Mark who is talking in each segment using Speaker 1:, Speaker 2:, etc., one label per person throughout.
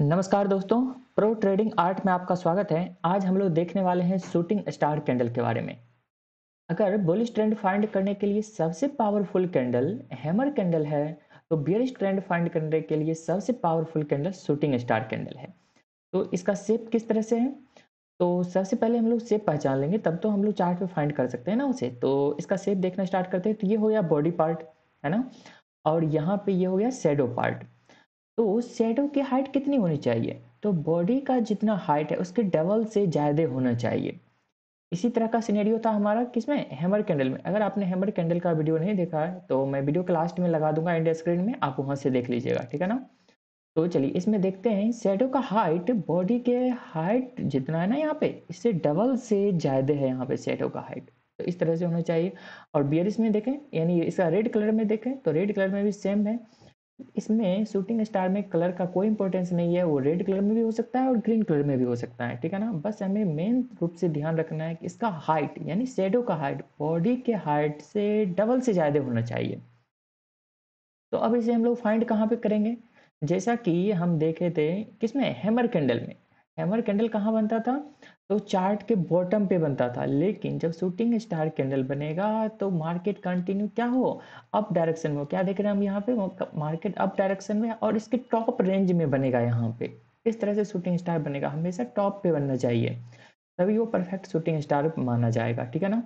Speaker 1: नमस्कार दोस्तों pro trading art में आपका स्वागत है आज हम लोग देखने वाले हैं शूटिंग स्टार कैंडल के बारे में अगर बुलिश ट्रेंड फाइंड करने के लिए सबसे पावरफुल कैंडल हैमर कैंडल है तो बियरिश ट्रेंड फाइंड करने के लिए सबसे powerful candle shooting star candle है तो इसका सेप किस तरह से है तो सबसे पहले हम लोग सेप पहचान लेंगे तब तो हम लोग चार्ट पे फाइंड कर सकते हैं ना उसे तो इसका सेप देखना स्टार्ट करते हैं तो ये हो गया बॉडी पार्ट है ना और यहाँ पे ये हो गया शेडो पार्ट तो शेडो की हाइट कितनी होनी चाहिए तो बॉडी का जितना हाइट है उसके डबल से ज़्यादा होना चाहिए इसी तरह का सीनेरियो था हमारा किसमें हैमर कैंडल में अगर आपने हैमर कैंडल का वीडियो नहीं देखा है तो मैं वीडियो के लास्ट में लगा दूंगा इंडिया स्क्रीन में आप वहाँ से देख लीजिएगा ठीक है ना तो चलिए इसमें देखते हैं शैडो का हाइट बॉडी के हाइट जितना है ना यहाँ पे इससे डबल से ज़्यादा है यहाँ पे शैडो का हाइट तो इस तरह से होना चाहिए और बियर इसमें देखें यानी इसका रेड कलर में देखें तो रेड कलर में भी सेम है इसमें शूटिंग स्टार में कलर का कोई इंपॉर्टेंस नहीं है वो रेड कलर में भी हो सकता है और ग्रीन कलर में भी हो सकता है ठीक है ना बस हमें मेन रूप से ध्यान रखना है कि इसका हाइट यानी शेडो का हाइट बॉडी के हाइट से डबल से ज़्यादा होना चाहिए तो अब इसे हम लोग फाइंड कहाँ पे करेंगे जैसा कि हम देखे थे किसमें हैमर कैंडल में हैमर कैंडल कहाँ बनता था तो चार्ट के बॉटम पे बनता था लेकिन जब शूटिंग स्टार कैंडल बनेगा तो मार्केट कंटिन्यू क्या हो अप डायरेक्शन में क्या देख रहे हैं हम यहाँ पे मार्केट अप डायरेक्शन में और इसके टॉप रेंज में बनेगा यहाँ पे इस तरह से शूटिंग स्टार बनेगा हमेशा टॉप पे बनना चाहिए तभी वो परफेक्ट शूटिंग स्टार माना जाएगा ठीक है ना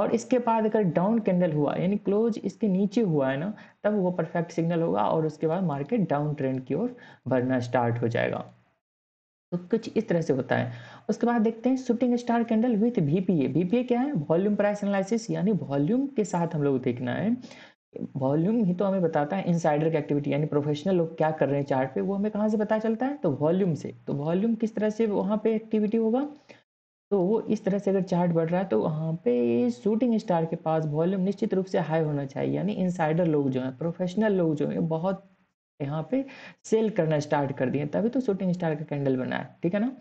Speaker 1: और इसके बाद अगर डाउन कैंडल हुआ यानी क्लोज इसके नीचे हुआ है ना तब वो परफेक्ट सिग्नल होगा और उसके बाद मार्केट डाउन ट्रेंड की ओर बढ़ना स्टार्ट हो जाएगा तो कुछ इस तरह से होता है उसके बाद देखते हैं shooting star candle with VPA VPA क्या है वॉल्यूम प्राइस एनालिसिस यानी वॉल्यूम के साथ हम लोग देखना है वॉल्यूम ही तो हमें बताता है इनसाइडर की एक्टिविटी यानी प्रोफेशनल लोग क्या कर रहे हैं चार्ट पे वो हमें कहाँ से पता चलता है तो वॉल्यूम से तो वॉल्यूम किस तरह से वहाँ पे एक्टिविटी होगा तो वो इस तरह से अगर चार्ट बढ़ रहा है तो वहाँ पे शूटिंग स्टार के पास वॉल्यूम निश्चित रूप से हाई होना चाहिए यानी इनसाइडर लोग जो हैं प्रोफेशनल लोग जो हैं बहुत यहाँ पे सेल करना स्टार्ट कर दिए तभी तो शूटिंग स्टार का कैंडल बना है ठीक है ना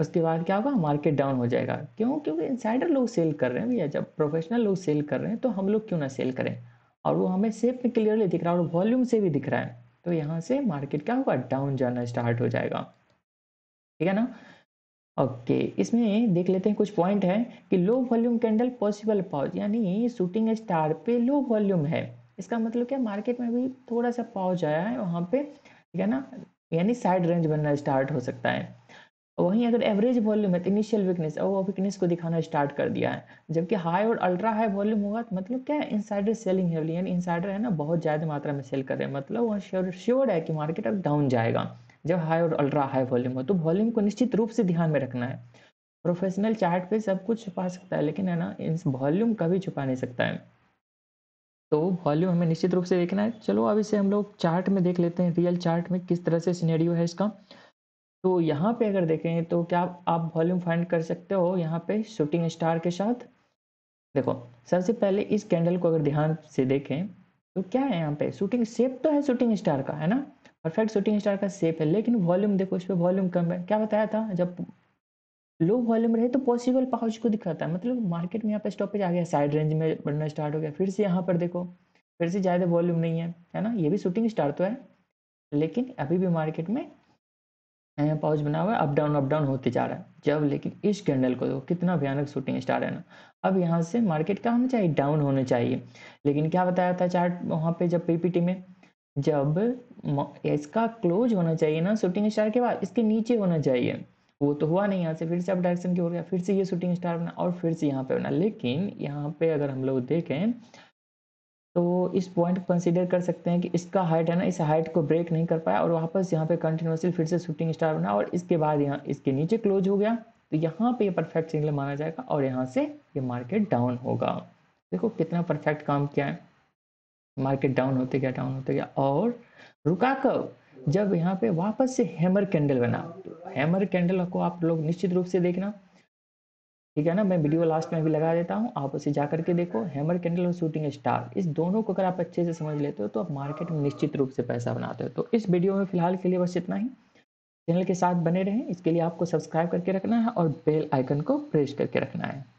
Speaker 1: उसके बाद क्या होगा मार्केट डाउन हो जाएगा क्यों क्योंकि इंसाइडर लोग सेल कर रहे हैं भैया जब प्रोफेशनल लोग सेल कर रहे हैं तो हम लोग क्यों ना सेल करें और वो हमें सेफ में क्लियरली दिख रहा है और वॉल्यूम से भी दिख रहा है तो यहाँ से मार्केट क्या होगा डाउन जाना स्टार्ट हो जाएगा ठीक है ना ओके इसमें देख लेते हैं कुछ पॉइंट है कि low volume candle possible pause यानी शूटिंग स्टार पे लो वॉल्यूम है इसका मतलब क्या मार्केट में भी थोड़ा सा पाव आया है वहाँ पे ठीक है ना यानी साइड रेंज बनना स्टार्ट हो सकता है वहीं अगर एवरेज वॉल्यूम है तो इनिशियल वीकनेस और वो वीकनेस को दिखाना स्टार्ट कर दिया है जबकि हाई और अल्ट्रा हाई वॉल्यूम होगा तो मतलब क्या है इनसाइडर सेलिंग है यानी इनसाइडर है ना बहुत ज़्यादा मात्रा में सेल कर रहे हैं मतलब वहाँ श्योर श्योर है कि मार्केट अब डाउन जाएगा जब हाई और अल्ट्रा हाई वॉल्यूम हो तो वॉल्यूम को निश्चित रूप से ध्यान में रखना है प्रोफेशनल चार्ट पे सब कुछ छुपा सकता है लेकिन है ना इन वॉल्यूम कभी छुपा नहीं सकता है तो वॉल्यूम हमें निश्चित रूप से देखना है चलो अब इसे हम लोग चार्ट में देख लेते हैं रियल चार्ट में किस तरह से सीनेरियो है इसका तो यहाँ पे अगर देखें तो क्या आप वॉल्यूम फाइंड कर सकते हो यहाँ पे शूटिंग स्टार के साथ देखो सबसे पहले इस कैंडल को अगर ध्यान से देखें तो क्या है यहाँ पे शूटिंग सेप तो है शूटिंग स्टार का है ना परफेक्ट शूटिंग स्टार का सेप है लेकिन वॉल्यूम देखो इस पर वॉल्यूम कम है क्या बताया था जब लो वॉल्यूम रहे तो पॉसिबल पाउच को दिखाता है मतलब मार्केट में यहाँ पे स्टॉपेज आ गया साइड रेंज में बढ़ना स्टार्ट हो गया फिर से यहाँ पर देखो फिर से ज़्यादा वॉल्यूम नहीं है है ना ये भी शूटिंग स्टार तो है लेकिन अभी भी मार्केट में पाउच बना हुआ है अप डाउन अप डाउन होते जा रहा है जब लेकिन इस कैंडल को देखो कितना भयानक शूटिंग स्टार है ना अब यहाँ से मार्केट क्या होना चाहिए डाउन होना चाहिए लेकिन क्या बताया था चार्ट वहाँ पे जब पीपीटी में जब इसका क्लोज होना चाहिए ना शूटिंग स्टार के बाद इसके नीचे होना चाहिए वो तो हुआ नहीं यहाँ से फिर से अब डायरेक्शन की हो गया फिर से ये शूटिंग स्टार बना और फिर से यहाँ पे बना लेकिन यहाँ पे अगर हम लोग देखें तो इस पॉइंट को कंसिडर कर सकते हैं कि इसका हाइट है ना इस हाइट को ब्रेक नहीं कर पाया और वापस यहाँ पे कंटिन्यूसली फिर से शूटिंग स्टार बना और इसके बाद यहाँ इसके नीचे क्लोज हो गया तो यहाँ पे ये परफेक्ट सिग्नल माना जाएगा और यहाँ से ये मार्केट डाउन होगा देखो कितना परफेक्ट काम किया है मार्केट डाउन होते गया डाउन होते गया और रुका कब जब यहाँ पे वापस से हैमर कैंडल बना हैमर कैंडल को आप लोग निश्चित रूप से देखना ठीक है ना मैं वीडियो लास्ट में भी लगा देता हूँ आप उसे जा करके देखो हैमर कैंडल और शूटिंग स्टार इस दोनों को अगर आप अच्छे से समझ लेते हो तो आप मार्केट में निश्चित रूप से पैसा बनाते हो तो इस वीडियो में फिलहाल के लिए बस इतना ही चैनल के साथ बने रहें इसके लिए आपको सब्सक्राइब करके रखना है और बेल आइकन को प्रेस करके रखना है